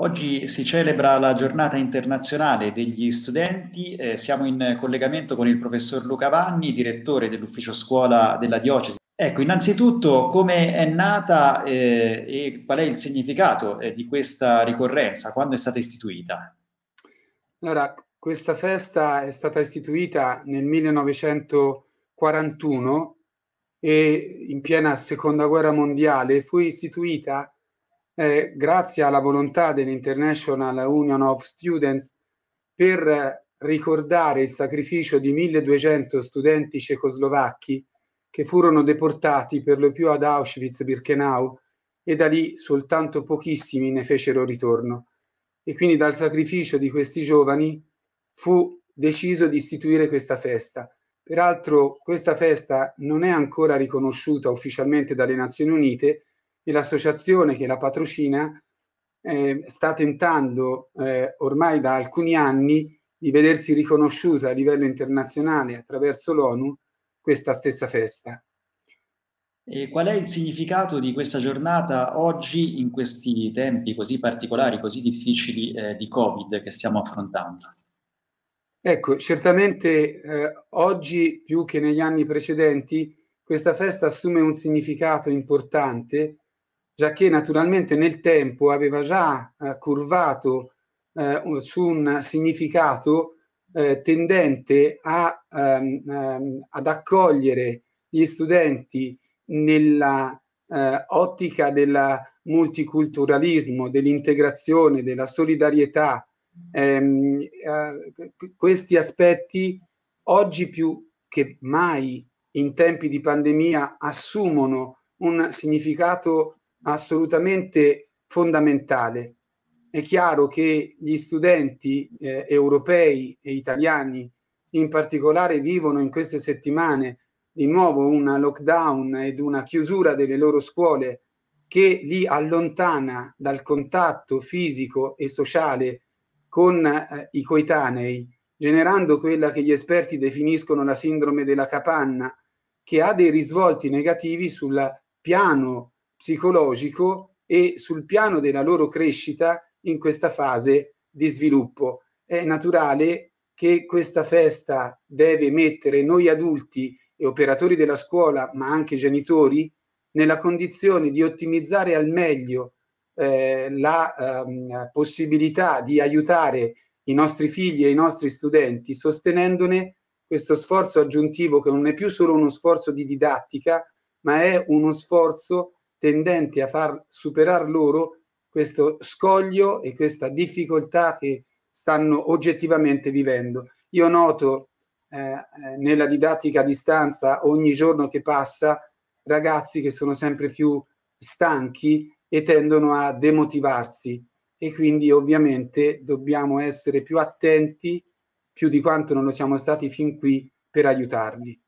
Oggi si celebra la giornata internazionale degli studenti, eh, siamo in collegamento con il professor Luca Vanni, direttore dell'ufficio scuola della diocesi. Ecco, innanzitutto come è nata eh, e qual è il significato eh, di questa ricorrenza, quando è stata istituita? Allora, questa festa è stata istituita nel 1941 e in piena seconda guerra mondiale fu istituita eh, grazie alla volontà dell'International Union of Students per ricordare il sacrificio di 1200 studenti cecoslovacchi che furono deportati per lo più ad Auschwitz-Birkenau e da lì soltanto pochissimi ne fecero ritorno. E quindi dal sacrificio di questi giovani fu deciso di istituire questa festa. Peraltro questa festa non è ancora riconosciuta ufficialmente dalle Nazioni Unite, e l'associazione che la patrocina eh, sta tentando eh, ormai da alcuni anni di vedersi riconosciuta a livello internazionale attraverso l'ONU questa stessa festa. E qual è il significato di questa giornata oggi in questi tempi così particolari, così difficili eh, di Covid che stiamo affrontando? Ecco, certamente eh, oggi più che negli anni precedenti questa festa assume un significato importante giacché naturalmente nel tempo aveva già eh, curvato eh, su un significato eh, tendente a, ehm, ehm ad accogliere gli studenti nella eh, ottica del multiculturalismo, dell'integrazione, della solidarietà. Ehm, eh, questi aspetti oggi più che mai in tempi di pandemia assumono un significato assolutamente fondamentale. È chiaro che gli studenti eh, europei e italiani in particolare vivono in queste settimane di nuovo una lockdown ed una chiusura delle loro scuole che li allontana dal contatto fisico e sociale con eh, i coetanei, generando quella che gli esperti definiscono la sindrome della capanna, che ha dei risvolti negativi sul piano psicologico e sul piano della loro crescita in questa fase di sviluppo. È naturale che questa festa deve mettere noi adulti e operatori della scuola, ma anche genitori, nella condizione di ottimizzare al meglio eh, la eh, possibilità di aiutare i nostri figli e i nostri studenti, sostenendone questo sforzo aggiuntivo che non è più solo uno sforzo di didattica, ma è uno sforzo tendenti a far superare loro questo scoglio e questa difficoltà che stanno oggettivamente vivendo. Io noto eh, eh, nella didattica a distanza ogni giorno che passa ragazzi che sono sempre più stanchi e tendono a demotivarsi e quindi ovviamente dobbiamo essere più attenti più di quanto non lo siamo stati fin qui per aiutarli.